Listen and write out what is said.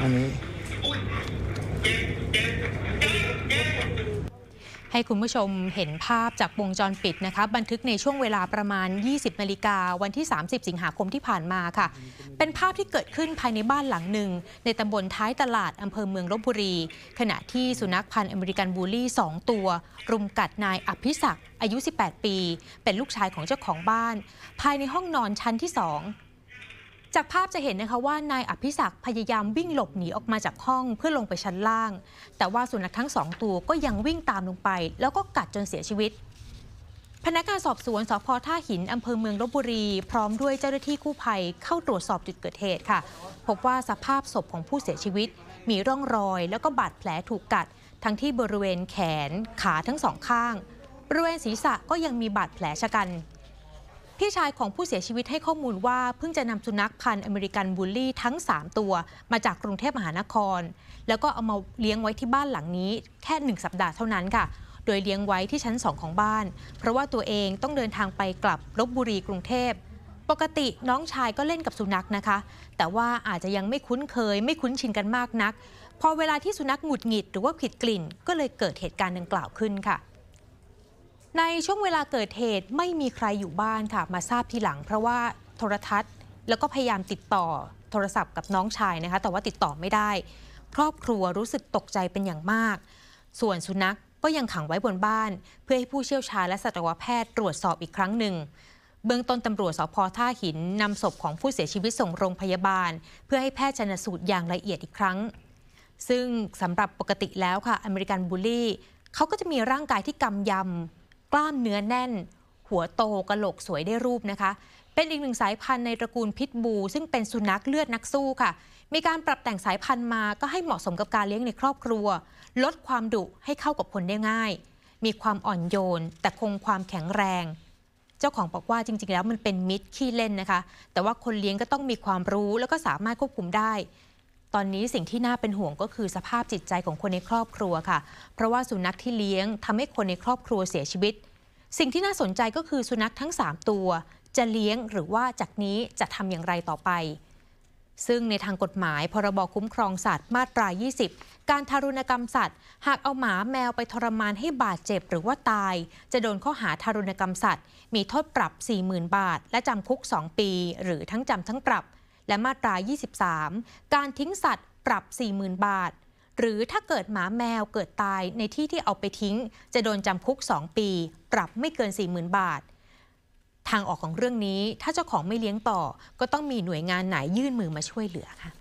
อันนี้ ให้คุณผู้ชมเห็นภาพจากวงจรปิดนะคะบันทึกในช่วงเวลาประมาณ 20นาฬิกาวันที่ 30 สิงหาคมที่ผ่านมาค่ะ เป็นภาพที่เกิดขึ้นภายในบ้านหลังหนึ่ง ในตำบลท้ายตลาดอำเภอเมืองลบบุรี ขณะที่สุนัขพันธ์อเมริกันบูลลี่ 2 ตัว รุมกัดนายอภิศักดิ์อายุ 18 ปี เป็นลูกชายของเจ้าของบ้าน ภายในห้องนอนชั้นที่2จากภาพจะเห็นนะคะว่านายอภิศักพยายามวิ่งหลบหนีออกมาจากห้องเพื่อลงไปชั้นล่าง แต่ว่าสุนัขทั้งสองตัวก็ยังวิ่งตามลงไป แล้วก็กัดจนเสียชีวิต พนักงานสอบสวนสพท่าหินอำเภอเมืองลบบุรีพร้อมด้วยเจ้าหน้าที่กู้ภัยเข้าตรวจสอบจุดเกิดเหตุค่ะ พบว่าสภาพศพของผู้เสียชีวิตมีร่องรอย แล้วก็บาดแผลถูกกัด ทั้งที่บริเวณแขนขาทั้งสองข้างบริเวณศีรษะก็ยังมีบาดแผลชะกันพี่ชายของผู้เสียชีวิตให้ข้อมูลว่าเพิ่งจะนำสุนัขพันธุ์อเมริกันบูลลี่ทั้ง 3 ตัวมาจากกรุงเทพมหานคร แล้วก็เอามาเลี้ยงไว้ที่บ้านหลังนี้ แค่ 1 สัปดาห์เท่านั้นค่ะ โดยเลี้ยงไว้ที่ชั้น 2 ของบ้าน เพราะว่าตัวเองต้องเดินทางไปกลับลบบุรีกรุงเทพ ปกติน้องชายก็เล่นกับสุนัขนะคะ แต่ว่าอาจจะยังไม่คุ้นเคย ไม่คุ้นชินกันมากนัก พอเวลาที่สุนัขหงุดหงิดหรือว่าผิดกลิ่นก็เลยเกิดเหตุการณ์ดังกล่าวขึ้นค่ะในช่วงเวลาเกิดเหตุไม่มีใครอยู่บ้านค่ะ มาทราบทีหลัง เพราะว่าโทรทัศน์ แล้วก็พยายามติดต่อโทรศัพท์กับน้องชายนะคะ แต่ว่าติดต่อไม่ได้ ครอบครัวรู้สึกตกใจเป็นอย่างมาก ส่วนสุนัขก็ยังขังไว้บนบ้าน เพื่อให้ผู้เชี่ยวชาญและสัตวแพทย์ตรวจสอบอีกครั้งหนึ่ง เบื้องต้นตำรวจสพท่าหินนำศพของผู้เสียชีวิตส่งโรงพยาบาล เพื่อให้แพทย์ชนสูตรอย่างละเอียดอีกครั้ง ซึ่งสำหรับปกติแล้วค่ะอเมริกันบูลลี่เขาก็จะมีร่างกายที่กำยำกล้ามเนื้อแน่น หัวโตกระโหลกสวยได้รูปนะคะ เป็นอีกหนึ่งสายพันธุ์ในตระกูลพิทบูซึ่งเป็นสุนัขเลือดนักสู้ค่ะ มีการปรับแต่งสายพันธุ์มาก็ให้เหมาะสมกับการเลี้ยงในครอบครัว ลดความดุให้เข้ากับคนได้ง่าย มีความอ่อนโยน แต่คงความแข็งแรง เจ้าของบอกว่าจริงๆ แล้วมันเป็นมิตรขี้เล่นนะคะ แต่ว่าคนเลี้ยงก็ต้องมีความรู้แล้วก็สามารถควบคุมได้ตอนนี้สิ่งที่น่าเป็นห่วงก็คือสภาพจิตใจของคนในครอบครัวค่ะ เพราะว่าสุนัขที่เลี้ยงทำให้คนในครอบครัวเสียชีวิต สิ่งที่น่าสนใจก็คือสุนัขทั้ง 3 ตัว จะเลี้ยงหรือว่าจากนี้จะทำอย่างไรต่อไป ซึ่งในทางกฎหมาย พรบคุ้มครองสัตว์ มาตรา 20 การทารุณกรรมสัตว์ หากเอาหมาแมวไปทรมานให้บาดเจ็บ หรือว่าตาย จะโดนข้อหาทารุณกรรมสัตว์มีโทษปรับ 40,000 บาท และจำคุก 2 ปี หรือทั้งจำทั้งปรับและมาตรา 23 การทิ้งสัตว์ปรับ 40,000 บาท หรือถ้าเกิดหมาแมวเกิดตายในที่ที่เอาไปทิ้ง จะโดนจำคุก 2 ปี ปรับไม่เกิน 40,000 บาท ทางออกของเรื่องนี้ถ้าเจ้าของไม่เลี้ยงต่อ ก็ต้องมีหน่วยงานไหนยื่นมือมาช่วยเหลือค่ะ